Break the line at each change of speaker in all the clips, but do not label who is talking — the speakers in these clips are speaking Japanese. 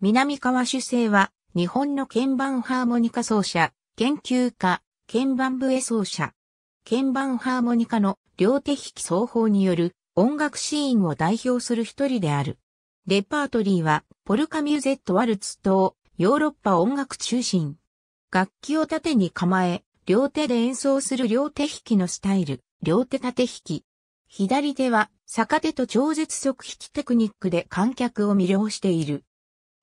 南川主生は、日本の鍵盤ハーモニカ奏者、研究家、鍵盤笛奏者。鍵盤ハーモニカの両手引き奏法による音楽シーンを代表する一人である。レパートリーは、ポルカミューゼットワルツ等、ヨーロッパ音楽中心。楽器を縦に構え、両手で演奏する両手引きのスタイル、両手縦引き。左手は、逆手と超絶速弾きテクニックで観客を魅了している。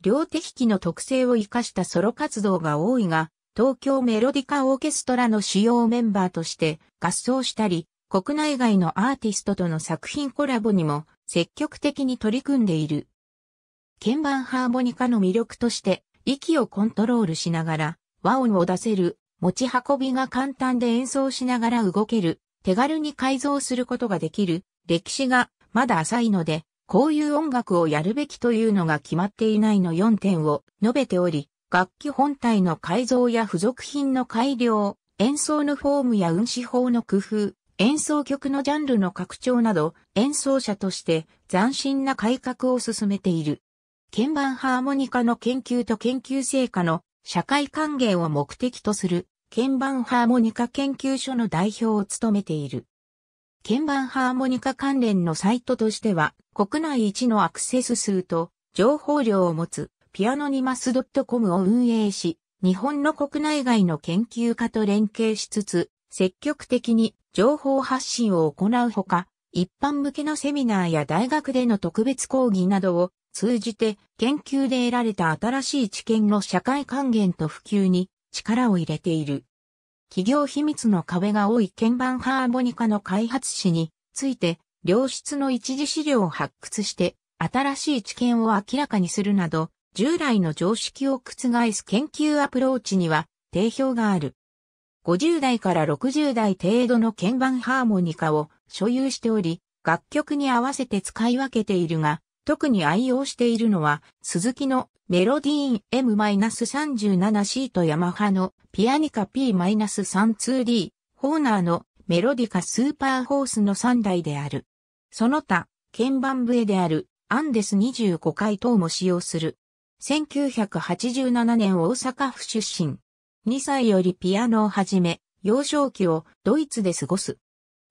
両手引きの特性を活かしたソロ活動が多いが、東京メロディカオーケストラの主要メンバーとして合奏したり、国内外のアーティストとの作品コラボにも積極的に取り組んでいる。鍵盤ハーモニカの魅力として、息をコントロールしながら和音を出せる、持ち運びが簡単で演奏しながら動ける、手軽に改造することができる、歴史がまだ浅いので、こういう音楽をやるべきというのが決まっていないの4点を述べており、楽器本体の改造や付属品の改良、演奏のフォームや運指法の工夫、演奏曲のジャンルの拡張など、演奏者として斬新な改革を進めている。鍵盤ハーモニカの研究と研究成果の社会還元を目的とする鍵盤ハーモニカ研究所の代表を務めている。鍵盤ハーモニカ関連のサイトとしては、国内一のアクセス数と情報量を持つピアノニマス .com を運営し、日本の国内外の研究家と連携しつつ、積極的に情報発信を行うほか、一般向けのセミナーや大学での特別講義などを通じて研究で得られた新しい知見の社会還元と普及に力を入れている。企業秘密の壁が多い鍵盤ハーモニカの開発史について、良質の一次資料を発掘して、新しい知見を明らかにするなど、従来の常識を覆す研究アプローチには定評がある。50代から60代程度の鍵盤ハーモニカを所有しており、楽曲に合わせて使い分けているが、特に愛用しているのは、鈴木のメロディーン M-37C とヤマハのピアニカ P-32D、ホーナーのメロディカスーパーホースの3台である。その他、鍵盤笛であるアンデス25回等も使用する。1987年大阪府出身。2歳よりピアノをはじめ、幼少期をドイツで過ごす。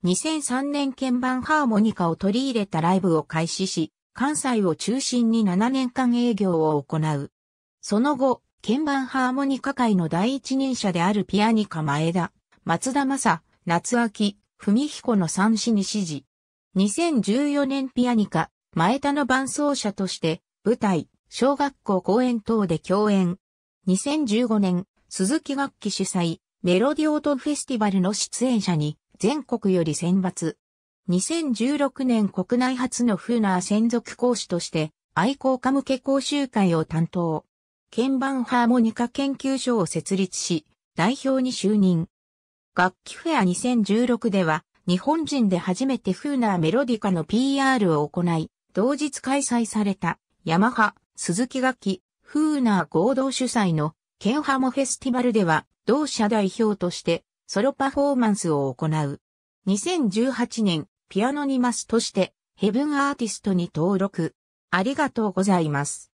2003年鍵盤ハーモニカを取り入れたライブを開始し、関西を中心に7年間営業を行う。その後、鍵盤ハーモニカ界の第一人者であるピアニカ前田、松田正、夏秋、文彦の三子に指示。2014年ピアニカ、前田の伴奏者として、舞台、小学校公演等で共演。2015年、鈴木楽器主催、メロディオートフェスティバルの出演者に、全国より選抜。2016年国内初のフーナー専属講師として、愛好家向け講習会を担当。鍵盤ハーモニカ研究所を設立し、代表に就任。楽器フェア2016では、日本人で初めてフーナーメロディカの PR を行い、同日開催された、ヤマハ、鈴木楽器、フーナー合同主催の、ケンハモフェスティバルでは、同社代表として、ソロパフォーマンスを行う。2018年、ピアノニマスとしてヘブンアーティストに登録。ありがとうございます。